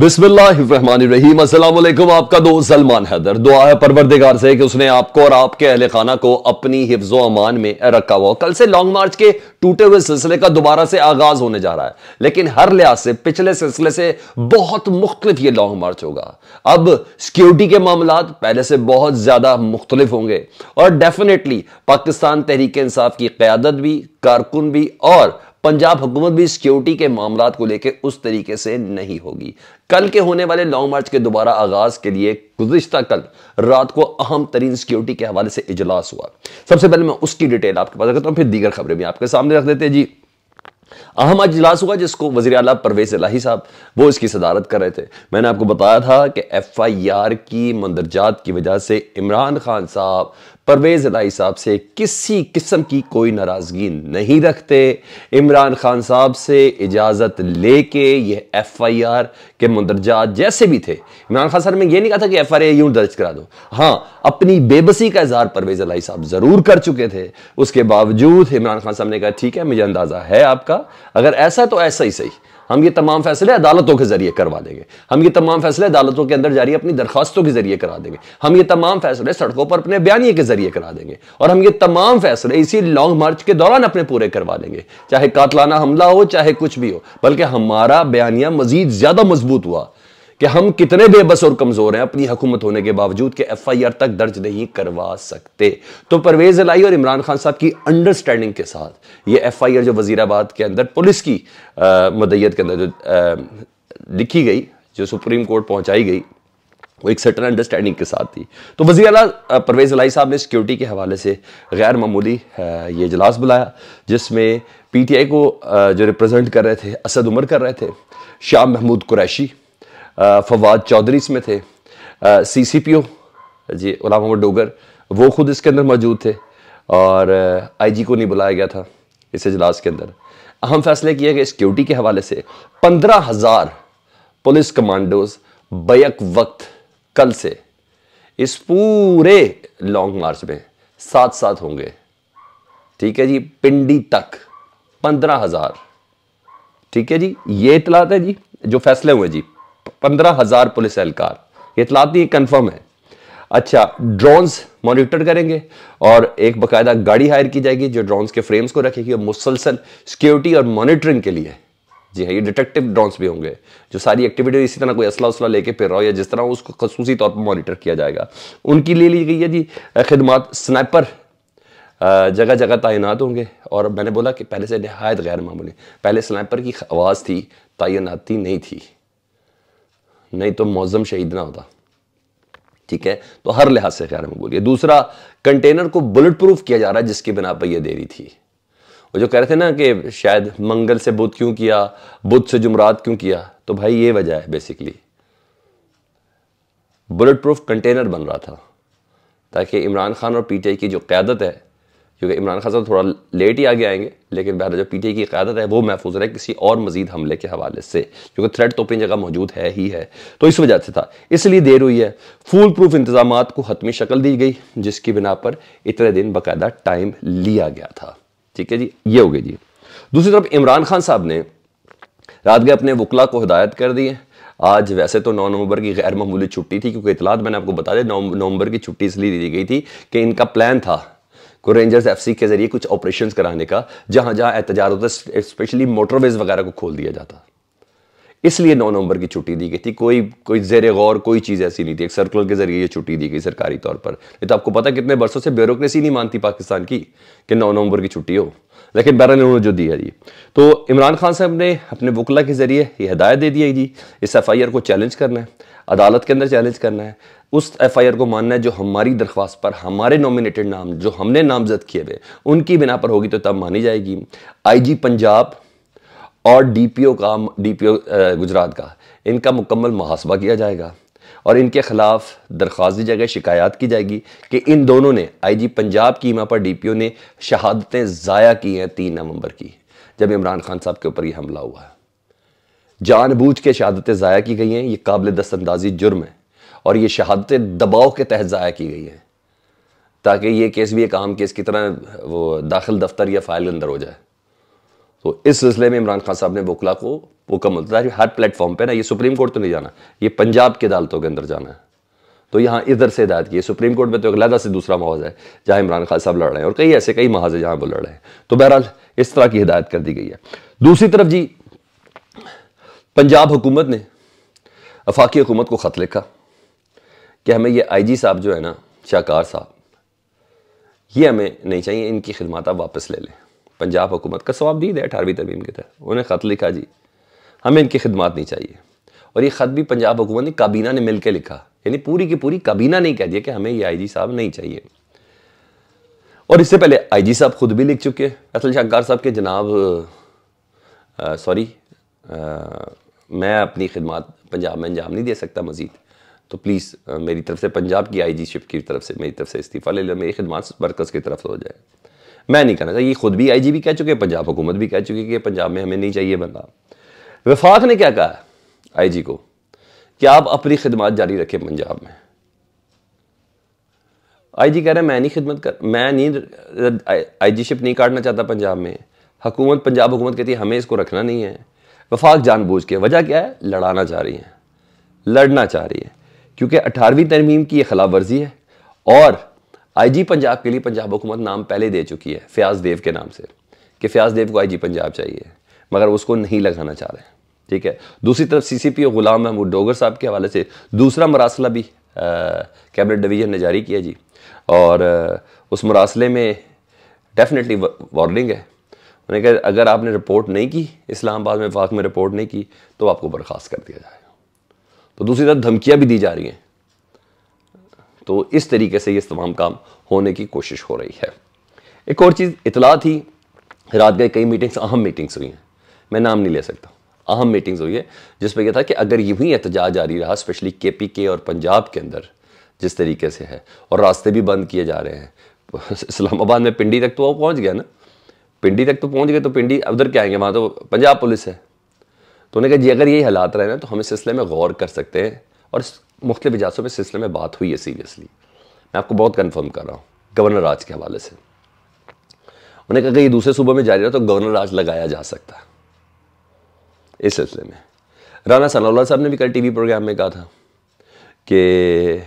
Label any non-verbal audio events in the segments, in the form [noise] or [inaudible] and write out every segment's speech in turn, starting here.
बिस्मिल्लाम असलम आपका दोस्त सलमान हैदर दुआ है परवरदिगार से कि उसने आपको और आपके अहल खाना को अपनी हिफ्ज अमान में रखा हुआ कल से लॉन्ग मार्च के टूटे हुए सिलसिले का दोबारा से आगाज होने जा रहा है लेकिन हर लिहाज से पिछले सिलसिले से बहुत मुख्तलिफ ये लॉन्ग मार्च होगा अब सिक्योरिटी के मामला पहले से बहुत ज्यादा मुख्तलिफ होंगे और डेफिनेटली पाकिस्तान तहरीक इंसाफ की क्यादत भी कारकुन भी और पंजाब हुकूमत भी सिक्योरिटी के मामला को लेकर उस तरीके से नहीं होगी कल के होने वाले लॉन्ग मार्च के दोबारा आगाज के लिए गुजशत कल रात को अहम तरीन सिक्योरिटी के हवाले से इजलास हुआ सबसे पहले मैं उसकी डिटेल आपके पास रखता हूँ फिर दीगर खबरें भी आपके सामने रख देते हैं जी अहम अजलास हुआ जिसको वजी अला परवेज लाही साहब वो इसकी सदारत कर रहे थे मैंने आपको बताया था कि एफ आई आर की मंदरजात की वजह से इमरान खान साहब परवेज अलाई साहब से किसी किस्म की कोई नाराज़गी नहीं रखते इमरान खान साहब से इजाज़त लेके यह एफ आई आर के मंदरजा जैसे भी थे इमरान खान साहब ने यह नहीं कहा था कि एफ आई आर यूं दर्ज करा दो हाँ अपनी बेबसी का इजहार परवेज अलाई साहब ज़रूर कर चुके थे उसके बावजूद इमरान खान साहब ने कहा ठीक है मुझे अंदाज़ा है आपका अगर ऐसा है तो ऐसा ही सही हम ये तमाम फैसले अदालतों के जरिए करवा देंगे हम ये तमाम फैसले अदालतों के अंदर जारी अपनी दरखास्तों के जरिए करा देंगे हम ये तमाम फैसले सड़कों पर अपने बयानी के जरिए करा देंगे और हम ये तमाम फैसले इसी लॉन्ग मार्च के दौरान अपने पूरे करवा देंगे चाहे कातलाना हमला हो चाहे कुछ भी हो बल्कि हमारा बयानिया मजीद ज्यादा मजबूत हुआ कि हम कितने बेबस और कमजोर हैं अपनी हुकूमत होने के बावजूद कि एफ आई आर तक दर्ज नहीं करवा सकते तो परवेज अलाई और इमरान खान साहब की अंडरस्टैंडिंग के साथ ये एफ आई आर जो वजीराबाद के अंदर पुलिस की मदयत के अंदर जो लिखी गई जो सुप्रीम कोर्ट पहुंचाई गई वो एक सर्टन अंडरस्टैंडिंग के साथ थी तो वजी अला परवेज़ अलाई साहब ने सिक्योरिटी के हवाले से गैर मामूली ये इजलास बुलाया जिसमें पी टी आई को जो रिप्रजेंट कर रहे थे असद उमर कर रहे थे शाह महमूद कुरैशी फवाद चौधरी इसमें थे सी सी पी ओ जी गुलाम मोहम्मद डोगर वो खुद इसके अंदर मौजूद थे और आई जी को नहीं बुलाया गया था इस अजलास के अंदर अहम फैसले किए गए सिक्योरिटी के हवाले से पंद्रह हज़ार पुलिस कमांडोज बैक वक्त कल से इस पूरे लॉन्ग मार्च में साथ साथ होंगे ठीक है जी पिंडी तक पंद्रह हज़ार ठीक है जी ये इतलात है जी जो फैसले हुए जी पंद्रह हजार पुलिस एहलकार इतलात कंफर्म कन्फर्म है अच्छा ड्रोन्स मॉनिटर करेंगे और एक बाकायदा गाड़ी हायर की जाएगी जो ड्रोन्स के फ्रेम्स को रखेगी और मुसलसल सिक्योरिटी और मॉनिटरिंग के लिए जी हाँ ये डिटेक्टिव ड्रोन्स भी होंगे जो सारी एक्टिविटी इसी तरह कोई असला उसला लेके फिर रहा हो या जिस तरह उसको खसूसी तौर पर मॉनिटर किया जाएगा उनकी ले ली गई है जी खदमात स्नैपर जगह जगह तैनात होंगे और मैंने बोला कि पहले से नहायत गैर मामूली पहले स्नैपर की आवाज़ थी तैनाती नहीं थी नहीं तो मौजम शहीद ना होता ठीक है तो हर लिहाज से खैर मकबूल है दूसरा कंटेनर को बुलेट प्रूफ किया जा रहा है जिसकी बिना पर यह देरी थी वो जो कह रहे थे ना कि शायद मंगल से बुध क्यों किया बुध से जुमरात क्यों किया तो भाई ये वजह है बेसिकली बुलेट प्रूफ कंटेनर बन रहा था ताकि इमरान खान और पीटीआई की जो क्यादत है क्योंकि इमरान खान साहब थोड़ा लेट ही आगे आएंगे लेकिन बहरा जो पी की क्यादत है वो महफूज रहे किसी और मजीद हमले के हवाले से क्योंकि थ्रेड तो अपनी जगह मौजूद है ही है तो इस वजह से था इसलिए देर हुई है फूल प्रूफ इंतजाम को हतमी शक्ल दी गई जिसकी बिना पर इतने दिन बाकायदा टाइम लिया गया था ठीक है जी ये हो गई जी दूसरी तरफ इमरान खान साहब ने रात गए अपने वकला को हदायत कर दी है आज वैसे तो नौ नवंबर की गैर मामूली छुट्टी थी क्योंकि इतलात मैंने आपको बता दें 9 नवंबर की छुट्टी इसलिए दी गई थी कि इनका प्लान था को रेंजर्स एफ के जरिए कुछ ऑपरेशन कराने का जहां जहां एहतजार होता है स्पेशली मोटरवेज वगैरह को खोल दिया जाता इसलिए नौ नवंबर की छुट्टी दी गई थी कोई कोई जेर गौर कोई चीज़ ऐसी नहीं थी एक सर्कुलर के जरिए ये छुट्टी दी गई सरकारी तौर पर नहीं तो आपको पता कितने बरसों से ब्यूरोक्रेसी नहीं मानती पाकिस्तान की कि नौ नवंबर की छुट्टी हो लेकिन ने उन्होंने जो दिया जी तो इमरान खान साहब ने अपने वकला के ज़रिए ये हदायत दे दी है जी इस एफ आई आर को चैलेंज करना है अदालत के अंदर चैलेंज करना है उस एफ आई आर को मानना है जो हमारी दरख्वास्त पर हमारे नॉमिनेटेड नाम जो हमने नामजद किए हुए उनकी बिना पर होगी तो तब मानी जाएगी आई जी पंजाब और डी पी ओ का डी पी ओ गुजरात का इनका मुकम्मल मुहासबा किया जाएगा और इनके ख़िलाफ़ दरख्वास्त दी जाएगी शिकायत की जाएगी कि इन दोनों ने आई जी पंजाब की इमा पर डी पी ओ ने शहादतें ज़ाया की हैं तीन नवंबर की जब इमरान खान साहब के ऊपर यह हमला हुआ है जानबूझ के शहादतें ज़ाया की गई हैं ये काबिल दस्तंदाजी जुर्म है और ये शहादतें दबाव के तहत ज़ाया की गई हैं ताकि ये केस भी एक आम केस की तरह वो दाखिल दफ्तर या फाइल अंदर हो जाए तो इस सिलसिले में इमरान खान साहब ने वकला को मुकम्मल तो हर प्लेटफॉर्म पर ना ये सुप्रीम कोर्ट तो नहीं जाना ये पंजाब की अदालतों के अंदर जाना है तो यहाँ इधर से हिदायत की सुप्रीम कोर्ट में तो एक लहदा से दूसरा महाज है जहाँ इमरान खान साहब लड़ रहे हैं और कई ऐसे कई महाज है जहाँ वो लड़ रहे हैं तो बहरहाल इस तरह की हिदायत कर दी गई है दूसरी तरफ जी पंजाब हुकूमत ने अफाकी हुकूमत को ख़त लिखा कि हमें ये आईजी साहब जो है ना शाहकार साहब ये हमें नहीं चाहिए इनकी खिदमत आप वापस ले लें पंजाब हुकूमत का स्वाब दी दे अठारहवीं तरमीम के तहत उन्हें ख़त लिखा जी हमें इनकी खिदमत नहीं चाहिए और ये ख़त भी पंजाब हुकूमत ने काबीना ने मिल के लिखा यानी पूरी की पूरी काबीना नहीं कह दिया कि हमें ये आई जी साहब नहीं चाहिए और इससे पहले आई जी साहब खुद भी लिख चुके हैं असल शाहकार साहब के जनाब सॉरी मैं अपनी खिदमत पंजाब में अंजाम नहीं दे सकता मज़ीद तो प्लीज़ मेरी तरफ से पंजाब की जी शिप की तरफ से मेरी तरफ से इस्तीफ़ा ले लो मेरी खिदमत वर्कर्स की तरफ से हो जाए मैं नहीं कहना चाहिए खुद भी आई जी भी कह चुके हैं पंजाब हुकूमत भी कह चुकी है कि पंजाब में हमें नहीं चाहिए बंदा वफाक ने क्या कहा आई जी को कि आप अपनी खिदमत जारी रखें पंजाब में आई जी कह रहे हैं मैं नहीं खिदमत कर मैं नहीं आई जी शिप नहीं काटना चाहता पंजाब में हकूमत पंजाब हुकूमत कहती है हमें इसको रखना नहीं है वफाक जानबूझ के वजह क्या है लड़ाना चाह रही है लड़ना चाह रही है क्योंकि अठारहवीं तरमीम की ये खिलाफ वर्जी है और आईजी पंजाब के लिए पंजाब हुकूमत नाम पहले दे चुकी है फयाज देव के नाम से कि फयाज देव को आईजी पंजाब चाहिए मगर उसको नहीं लगाना चाह रहे ठीक है दूसरी तरफ पी और गुलाम महमूद डोगर साहब के हवाले से दूसरा मरासला भी कैबिनेट डिवीजन ने जारी किया जी और आ, उस मरासले में डेफिनेटली वार्निंग है उन्होंने कहा अगर आपने रिपोर्ट नहीं की इस्लामाबाद में वाक में रिपोर्ट नहीं की तो आपको बर्खास्त कर दिया जाए तो दूसरी तरफ धमकियाँ भी दी जा रही हैं तो इस तरीके से ये तमाम काम होने की कोशिश हो रही है एक और चीज़ इतला थी रात गए कई मीटिंग्स अहम मीटिंग्स हुई हैं मैं नाम नहीं ले सकता अहम मीटिंग्स हुई है जिसमें यह था कि अगर यूँ ही एहतजाज जारी रहा स्पेशली के पी के और पंजाब के अंदर जिस तरीके से है और रास्ते भी बंद किए जा रहे हैं [laughs] इस्लामाबाद में पिंडी तक तो वो पहुँच गया ना पिंडी तक तो पहुँच गए तो पिंडी उधर क्या आएंगे वहाँ तो पंजाब पुलिस है तो उन्होंने कहा जी अगर यही हालात रहे ना तो हम इस सिलसिले में गौर कर सकते हैं और मुख्तलिफ इजाज़ों पर सिलसिले में बात हुई है सीरियसली मैं आपको बहुत कन्फर्म कर रहा हूँ गवर्नर राज के हवाले से उन्होंने कहा कि ये दूसरे सूबों में जारी रहा तो गवर्नर राज लगाया जा सकता है इस सिलसिले में राना सनाउल्ला साहब ने भी कल टीवी प्रोग्राम में कहा था कि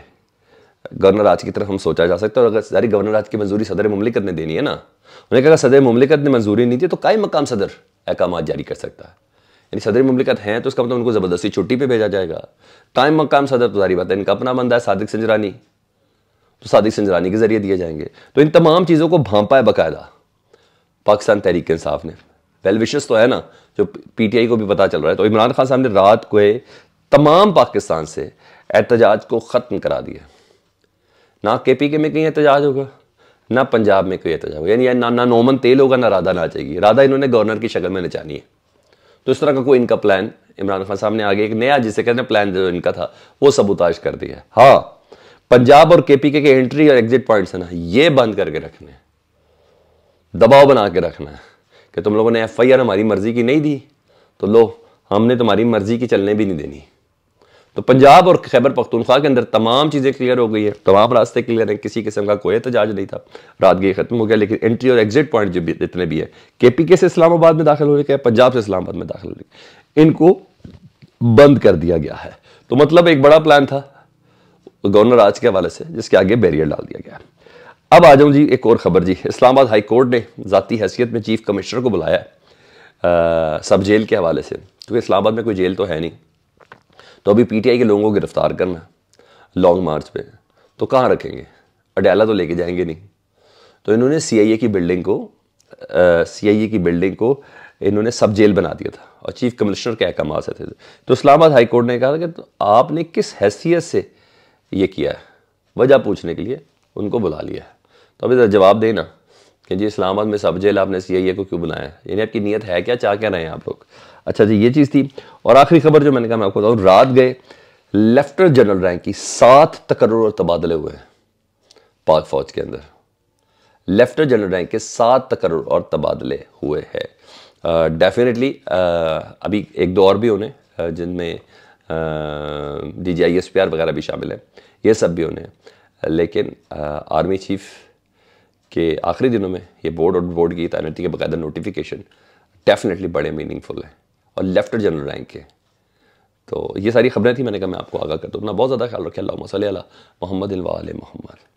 गवर्नर राज की तरफ हम सोचा जा सकता है और अगर सारी गवर्नर राज की मंजूरी सदर ममलिकत ने देनी है ना उन्होंने कहा सदर ममलिकत ने मंजूरी नहीं दी तो कई मकाम सदर अहकाम जारी कर सकता है यानी सदर मुमलिकत हैं तो उसका मतलब उनको ज़बरदस्ती छुट्टी पे भेजा जाएगा कायम मकाम सदर तो बात है इनका अपना बंदा है सादिक संजरानी तो सादिक संजरानी के ज़रिए दिए जाएंगे तो इन तमाम चीज़ों को भांपा है बाकायदा पाकिस्तान तहरीक इंसाफ ने वेल तो है ना जो पीटीआई को भी पता चल रहा है तो इमरान खान साहब ने रात को तमाम पाकिस्तान से एहतजाज को ख़त्म करा दिया ना के पी के में कहीं एहतजाज होगा ना पंजाब में कोई एहतजाज होगा यानी ना ना नोमन तेल होगा ना राधा ना जाएगी राधा इन्होंने गवर्नर की शक्ल में नचानी है तो इस तरह का कोई इनका प्लान इमरान खान साहब ने आगे एक नया जिसे कहते हैं प्लान जो इनका था वो सबूताज कर दिया हाँ पंजाब और केपीके के एंट्री और एग्जिट पॉइंट्स है ना ये बंद करके रखने हैं दबाव बना के रखना है कि तुम लोगों ने एफ हमारी मर्जी की नहीं दी तो लो हमने तुम्हारी मर्जी की चलने भी नहीं देनी तो पंजाब और खैबर पख्तूनख्वा के अंदर तमाम चीज़ें क्लियर हो गई है तमाम रास्ते क्लियर हैं किसी किस्म का कोई एहतजाज नहीं था रात गई खत्म हो गया लेकिन एंट्री और एग्जिट पॉइंट जो भी जितने भी है के पी के से इस्लामाबाद में दाखिल होने के पंजाब से इस्लामाबाद में दाखिल होने इनको बंद कर दिया गया है तो मतलब एक बड़ा प्लान था गवर्नर राज के हवाले से जिसके आगे बैरियर डाल दिया गया अब आ जाऊँ जी एक और खबर जी इस्लामाबाद हाई कोर्ट ने ज़ाती हैसियत में चीफ कमिश्नर को बुलाया सब जेल के हवाले से क्योंकि इस्लामाबाद में कोई जेल तो है नहीं तो अभी पीटीआई के लोगों को गिरफ्तार करना लॉन्ग मार्च पे तो कहाँ रखेंगे अडयाला तो लेके जाएंगे नहीं तो इन्होंने सीआईए की बिल्डिंग को सीआईए की बिल्डिंग को इन्होंने सब जेल बना दिया था और चीफ कमिश्नर के अहकाम से थे तो इस्लामाबाद हाई कोर्ट ने कहा कि तो आपने किस हैसियत से ये किया है वजह पूछने के लिए उनको बुला लिया है तो अभी जवाब देना कि जी इस्लामाबाद में सब जेल आपने सी को क्यों बुलाया यानी आपकी नीयत है क्या चाह क्या रहे हैं आप लोग अच्छा जी ये चीज़ थी और आखिरी खबर जो मैंने कहा मैं आपको बताऊँ रात गए लेफ्टिनेंट जनरल रैंक की सात तकर और तबादले हुए हैं पाक फौज के अंदर लेफ्टिनेंट जनरल रैंक के सात तकर और तबादले हुए हैं डेफिनेटली अभी एक दो और भी होने जिनमें D G I S P R वगैरह भी शामिल है ये सब भी होने लेकिन आर्मी चीफ़ कि आखिरी दिनों में ये बोर्ड और बोर्ड की तैनाती के बाकायदा नोटिफिकेशन डेफिनेटली बड़े मीनिंगफुल हैं और लेफ्ट जनरल रैंक के तो ये सारी खबरें थी मैंने कहा मैं आपको आगाह कर दूँ अपना बहुत ज़्यादा ख्याल रखें अल्लाह मसल मोहम्मद मोहम्मद